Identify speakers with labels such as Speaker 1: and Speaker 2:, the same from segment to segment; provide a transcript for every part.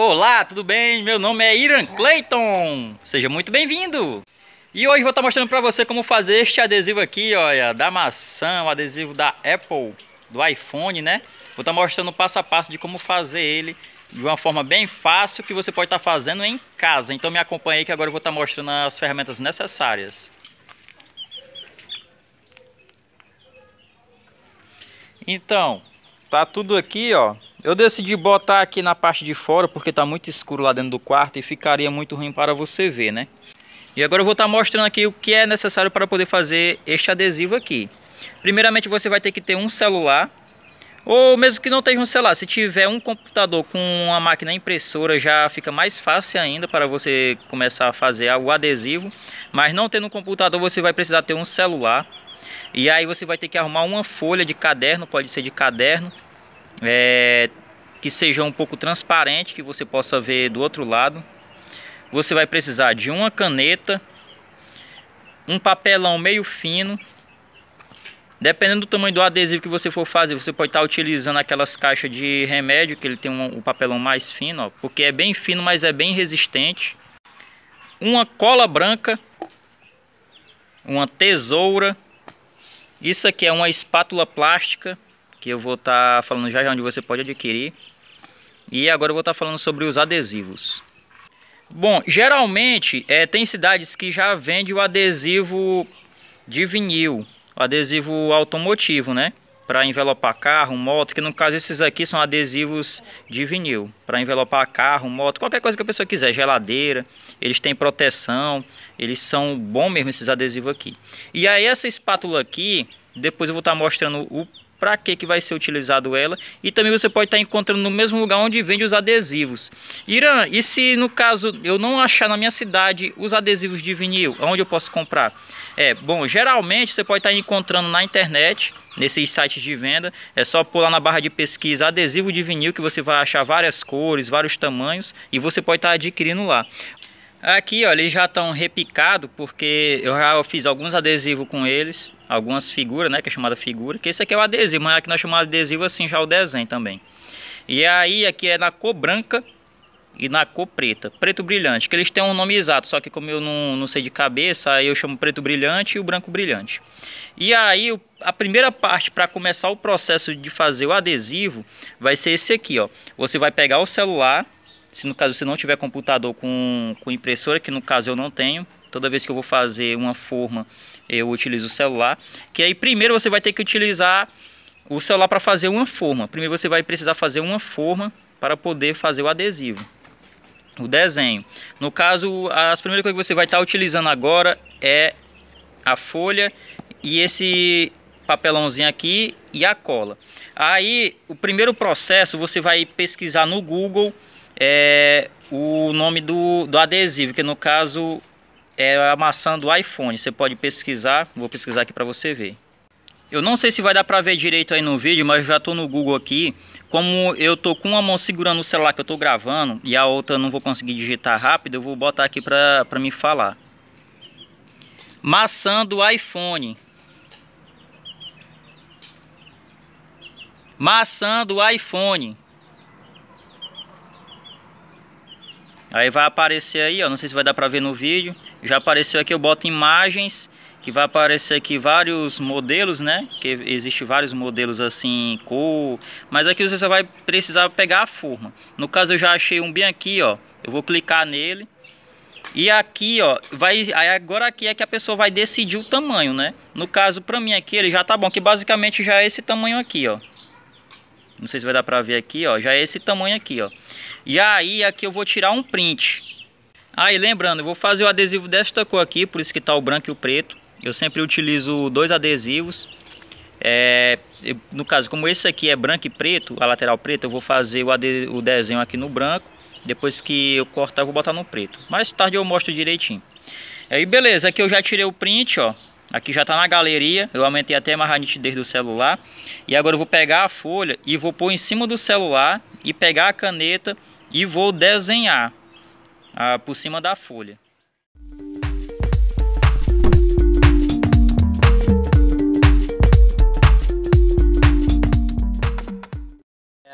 Speaker 1: Olá, tudo bem? Meu nome é Iran Clayton. Seja muito bem-vindo. E hoje vou estar mostrando para você como fazer este adesivo aqui, olha, da maçã, o adesivo da Apple, do iPhone, né? Vou estar mostrando passo a passo de como fazer ele de uma forma bem fácil que você pode estar fazendo em casa. Então me acompanhe aí que agora eu vou estar mostrando as ferramentas necessárias. Então, tá tudo aqui, ó, eu decidi botar aqui na parte de fora porque está muito escuro lá dentro do quarto e ficaria muito ruim para você ver, né? E agora eu vou estar tá mostrando aqui o que é necessário para poder fazer este adesivo aqui. Primeiramente você vai ter que ter um celular, ou mesmo que não tenha um celular, se tiver um computador com uma máquina impressora já fica mais fácil ainda para você começar a fazer o adesivo. Mas não tendo um computador você vai precisar ter um celular. E aí você vai ter que arrumar uma folha de caderno, pode ser de caderno, é, que seja um pouco transparente, que você possa ver do outro lado. Você vai precisar de uma caneta, um papelão meio fino. Dependendo do tamanho do adesivo que você for fazer, você pode estar utilizando aquelas caixas de remédio que ele tem um, um papelão mais fino, ó, porque é bem fino, mas é bem resistente. Uma cola branca, uma tesoura. Isso aqui é uma espátula plástica que eu vou estar tá falando já já onde você pode adquirir. E agora eu vou estar tá falando sobre os adesivos. Bom, geralmente é, tem cidades que já vende o adesivo de vinil, adesivo automotivo, né? Para envelopar carro, moto, que no caso esses aqui são adesivos de vinil, para envelopar carro, moto, qualquer coisa que a pessoa quiser, geladeira, eles têm proteção, eles são bom mesmo esses adesivos aqui. E aí essa espátula aqui, depois eu vou estar tá mostrando o para que, que vai ser utilizado ela. E também você pode estar encontrando no mesmo lugar onde vende os adesivos. Irã, e se no caso eu não achar na minha cidade os adesivos de vinil, onde eu posso comprar? É, bom, geralmente você pode estar encontrando na internet, nesses sites de venda. É só pular na barra de pesquisa adesivo de vinil que você vai achar várias cores, vários tamanhos e você pode estar adquirindo lá. Aqui, ó, eles já estão repicados porque eu já fiz alguns adesivos com eles, algumas figuras, né, que é chamada figura, que esse aqui é o adesivo, mas aqui nós chamamos de adesivo assim já é o desenho também. E aí aqui é na cor branca e na cor preta, preto brilhante, que eles têm um nome exato, só que como eu não, não sei de cabeça, aí eu chamo preto brilhante e o branco brilhante. E aí a primeira parte para começar o processo de fazer o adesivo vai ser esse aqui, ó. Você vai pegar o celular se no caso você não tiver computador com, com impressora, que no caso eu não tenho, toda vez que eu vou fazer uma forma eu utilizo o celular, que aí primeiro você vai ter que utilizar o celular para fazer uma forma. Primeiro você vai precisar fazer uma forma para poder fazer o adesivo. O desenho. No caso, as primeiras coisas que você vai estar tá utilizando agora é a folha e esse papelãozinho aqui e a cola. Aí, o primeiro processo você vai pesquisar no Google é, o nome do, do adesivo, que no caso é a maçã do iPhone. Você pode pesquisar, vou pesquisar aqui para você ver. Eu não sei se vai dar para ver direito aí no vídeo, mas já estou no Google aqui. Como eu estou com uma mão segurando o celular que eu estou gravando e a outra não vou conseguir digitar rápido, eu vou botar aqui para me falar. Maçã do iPhone. Maçã do iPhone. Aí vai aparecer aí, ó, não sei se vai dar pra ver no vídeo. Já apareceu aqui, eu boto imagens, que vai aparecer aqui vários modelos, né? Que existe vários modelos assim, cor. Mas aqui você só vai precisar pegar a forma. No caso eu já achei um bem aqui, ó. Eu vou clicar nele. E aqui, ó, vai, agora aqui é que a pessoa vai decidir o tamanho, né? No caso, pra mim aqui, ele já tá bom, que basicamente já é esse tamanho aqui, ó. Não sei se vai dar pra ver aqui, ó. Já é esse tamanho aqui, ó. E aí, aqui eu vou tirar um print. Aí, ah, lembrando, eu vou fazer o adesivo desta cor aqui, por isso que tá o branco e o preto. Eu sempre utilizo dois adesivos. É, no caso, como esse aqui é branco e preto, a lateral preta, eu vou fazer o, o desenho aqui no branco. Depois que eu cortar, eu vou botar no preto. Mais tarde eu mostro direitinho. Aí beleza, aqui eu já tirei o print, ó. Aqui já está na galeria, eu aumentei até mais a nitidez do celular. E agora eu vou pegar a folha e vou pôr em cima do celular e pegar a caneta e vou desenhar ah, por cima da folha.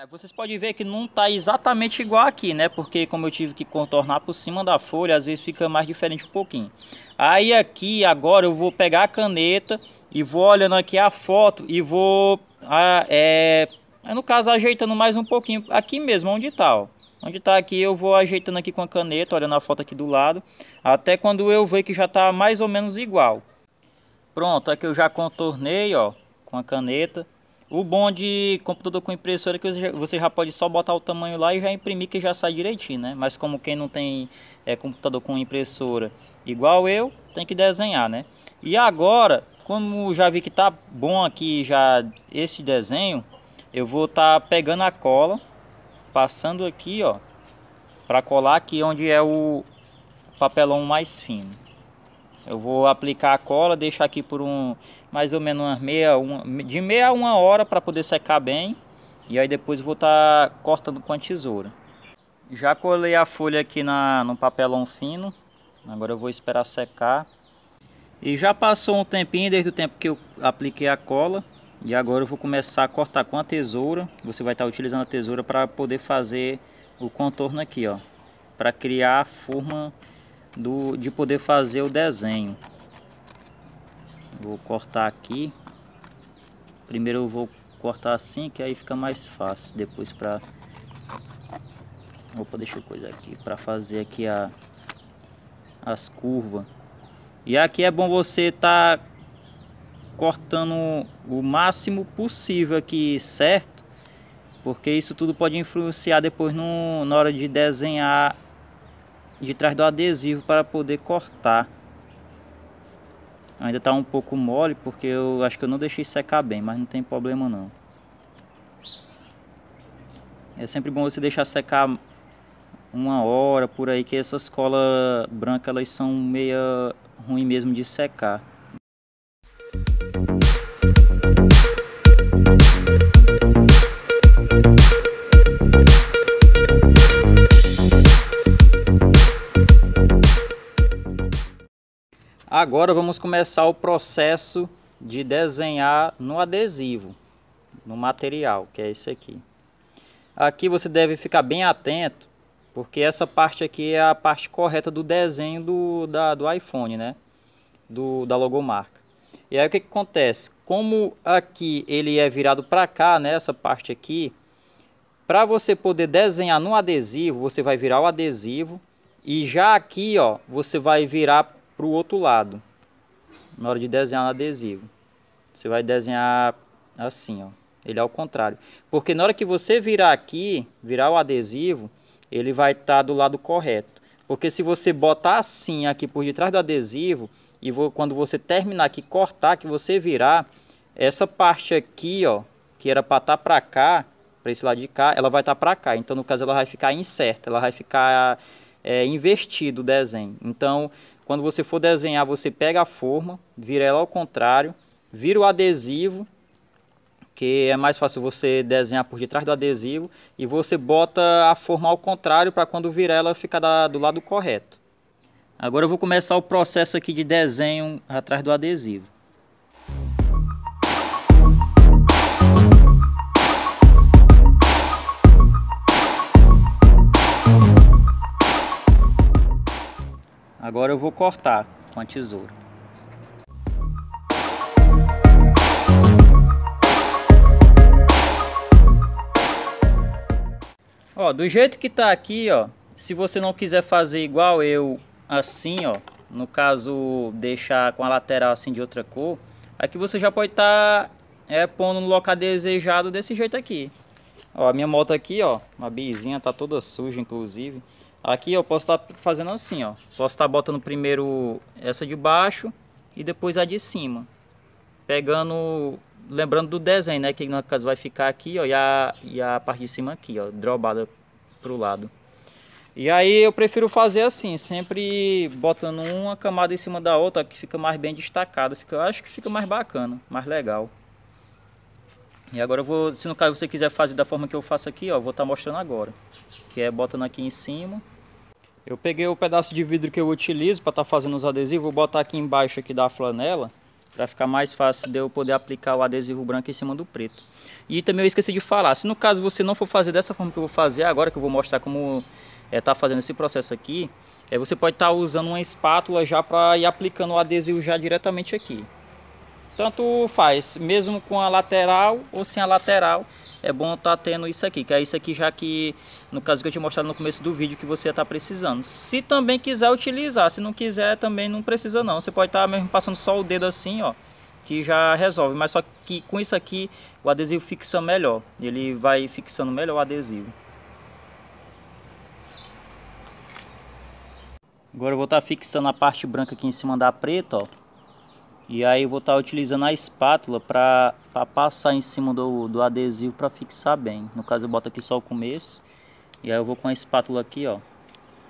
Speaker 1: É, vocês podem ver que não está exatamente igual aqui, né? Porque como eu tive que contornar por cima da folha, às vezes fica mais diferente um pouquinho. Aí aqui, agora eu vou pegar a caneta e vou olhando aqui a foto e vou, a, é, no caso, ajeitando mais um pouquinho. Aqui mesmo, onde está, ó. Onde está aqui, eu vou ajeitando aqui com a caneta, olhando a foto aqui do lado. Até quando eu ver que já está mais ou menos igual. Pronto, aqui eu já contornei, ó, com a caneta. O bom de computador com impressora é que você já pode só botar o tamanho lá e já imprimir que já sai direitinho, né? Mas como quem não tem é, computador com impressora igual eu, tem que desenhar, né? E agora, como já vi que tá bom aqui já esse desenho, eu vou estar tá pegando a cola, passando aqui, ó, para colar aqui onde é o papelão mais fino. Eu vou aplicar a cola, deixar aqui por um mais ou menos umas meia, uma, de meia a uma hora para poder secar bem. E aí depois vou estar tá cortando com a tesoura. Já colei a folha aqui na, no papelão fino. Agora eu vou esperar secar. E já passou um tempinho desde o tempo que eu apliquei a cola. E agora eu vou começar a cortar com a tesoura. Você vai estar tá utilizando a tesoura para poder fazer o contorno aqui, ó. Para criar a forma do, de poder fazer o desenho. Vou cortar aqui. Primeiro eu vou cortar assim, que aí fica mais fácil. Depois para... Opa, deixa eu coisa aqui. Para fazer aqui a, as curvas. E aqui é bom você tá cortando o máximo possível aqui, certo? Porque isso tudo pode influenciar depois no, na hora de desenhar de trás do adesivo para poder cortar. Ainda está um pouco mole porque eu acho que eu não deixei secar bem, mas não tem problema não. É sempre bom você deixar secar uma hora por aí, que essas colas brancas elas são meia ruim mesmo de secar. Agora vamos começar o processo de desenhar no adesivo, no material, que é esse aqui. Aqui você deve ficar bem atento, porque essa parte aqui é a parte correta do desenho do, da, do iPhone, né? Do, da logomarca. E aí o que, que acontece? Como aqui ele é virado para cá, né? Essa parte aqui, para você poder desenhar no adesivo, você vai virar o adesivo. E já aqui, ó, você vai virar para o outro lado, na hora de desenhar no adesivo. Você vai desenhar assim, ó. Ele é ao contrário. Porque na hora que você virar aqui, virar o adesivo, ele vai estar tá do lado correto. Porque se você botar assim aqui por detrás do adesivo, e vou, quando você terminar aqui, cortar, que você virar, essa parte aqui, ó, que era para estar tá para cá, para esse lado de cá, ela vai estar tá para cá. Então, no caso, ela vai ficar incerta, ela vai ficar é, invertido o desenho. Então, quando você for desenhar, você pega a forma, vira ela ao contrário, vira o adesivo, que é mais fácil você desenhar por detrás do adesivo, e você bota a forma ao contrário para quando virar ela ficar da, do lado correto. Agora eu vou começar o processo aqui de desenho atrás do adesivo. Agora eu vou cortar com a tesoura. Ó, do jeito que tá aqui, ó, se você não quiser fazer igual eu assim, ó, no caso deixar com a lateral assim de outra cor, aqui você já pode estar tá, é, pondo no local desejado desse jeito aqui. Ó, a minha moto aqui, ó, uma bizinha tá toda suja inclusive. Aqui eu posso estar tá fazendo assim, ó. Posso estar tá botando primeiro essa de baixo e depois a de cima. Pegando, lembrando do desenho, né? Que no caso vai ficar aqui, ó, e a, e a parte de cima aqui, ó, drobada pro lado. E aí eu prefiro fazer assim, sempre botando uma camada em cima da outra, que fica mais bem destacada. Fica, acho que fica mais bacana, mais legal. E agora eu vou, se no caso você quiser fazer da forma que eu faço aqui, ó, vou estar tá mostrando agora. Que é botando aqui em cima. Eu peguei o pedaço de vidro que eu utilizo para estar tá fazendo os adesivos, vou botar aqui embaixo aqui da flanela, para ficar mais fácil de eu poder aplicar o adesivo branco em cima do preto. E também eu esqueci de falar, se no caso você não for fazer dessa forma que eu vou fazer agora, que eu vou mostrar como é, fazendo esse processo aqui, é, você pode estar tá usando uma espátula já para ir aplicando o adesivo já diretamente aqui. Tanto faz, mesmo com a lateral ou sem a lateral, é bom estar tá tendo isso aqui, que é isso aqui já que, no caso que eu te mostrado no começo do vídeo, que você está precisando. Se também quiser utilizar, se não quiser também não precisa não, você pode estar tá mesmo passando só o dedo assim, ó, que já resolve, mas só que com isso aqui o adesivo fixa melhor, ele vai fixando melhor o adesivo. Agora eu vou estar tá fixando a parte branca aqui em cima da preta, ó. E aí eu vou estar tá utilizando a espátula para passar em cima do, do adesivo para fixar bem. No caso eu boto aqui só o começo. E aí eu vou com a espátula aqui, ó.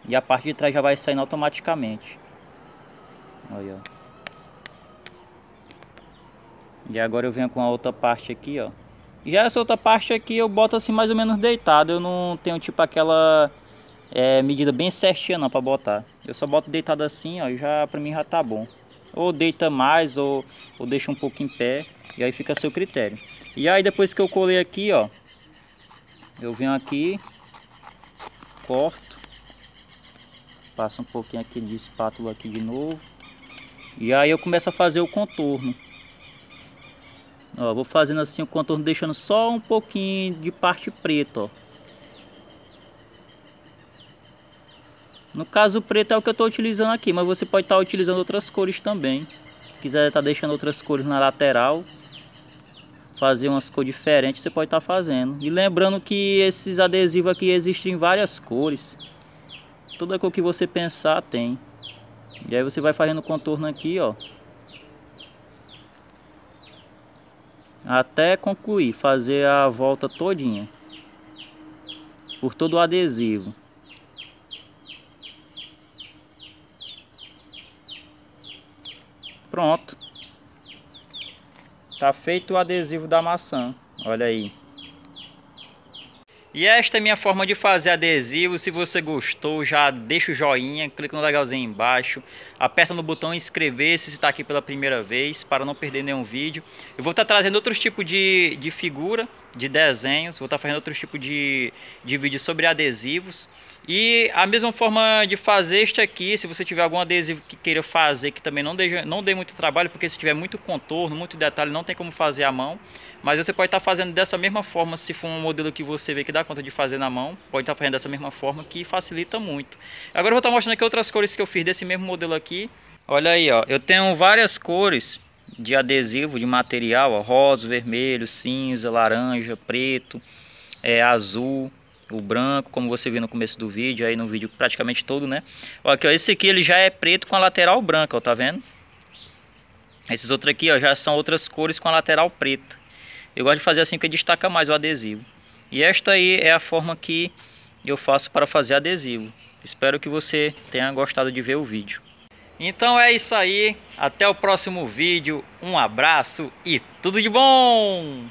Speaker 1: E a parte de trás já vai saindo automaticamente. Olha, ó. E agora eu venho com a outra parte aqui, ó. Já essa outra parte aqui eu boto assim mais ou menos deitado. Eu não tenho tipo aquela é, medida bem certinha não pra botar. Eu só boto deitado assim, ó. Já pra mim já tá bom. Ou deita mais, ou, ou deixa um pouco em pé. E aí fica a seu critério. E aí depois que eu colei aqui, ó. Eu venho aqui, corto. Passo um pouquinho aqui de espátula aqui de novo. E aí eu começo a fazer o contorno. Ó, vou fazendo assim o contorno, deixando só um pouquinho de parte preta, ó. No caso, o preto é o que eu estou utilizando aqui, mas você pode estar tá utilizando outras cores também. Se quiser estar tá deixando outras cores na lateral, fazer umas cores diferentes, você pode estar tá fazendo. E lembrando que esses adesivos aqui existem em várias cores. Toda cor que você pensar tem. E aí você vai fazendo o contorno aqui, ó. Até concluir, fazer a volta todinha. Por todo o adesivo. Pronto. Tá feito o adesivo da maçã. Olha aí. E esta é a minha forma de fazer adesivo. Se você gostou, já deixa o joinha, clica no legalzinho embaixo, aperta no botão inscrever-se se está aqui pela primeira vez, para não perder nenhum vídeo. Eu vou estar tá trazendo outros tipos de, de figura, de desenhos, vou estar tá fazendo outros tipos de, de vídeos sobre adesivos. E a mesma forma de fazer este aqui, se você tiver algum adesivo que queira fazer, que também não dê, não dê muito trabalho, porque se tiver muito contorno, muito detalhe, não tem como fazer à mão. Mas você pode estar tá fazendo dessa mesma forma, se for um modelo que você vê que dá conta de fazer na mão, pode estar tá fazendo dessa mesma forma, que facilita muito. Agora eu vou estar tá mostrando aqui outras cores que eu fiz desse mesmo modelo aqui. Olha aí, ó, eu tenho várias cores de adesivo, de material, ó, rosa, vermelho, cinza, laranja, preto, é, azul o branco, como você viu no começo do vídeo, aí no vídeo praticamente todo, né? Ó, aqui, ó, esse aqui ele já é preto com a lateral branca, ó, tá vendo? Esses outros aqui, ó, já são outras cores com a lateral preta. Eu gosto de fazer assim que destaca mais o adesivo. E esta aí é a forma que eu faço para fazer adesivo. Espero que você tenha gostado de ver o vídeo. Então é isso aí, até o próximo vídeo, um abraço e tudo de bom!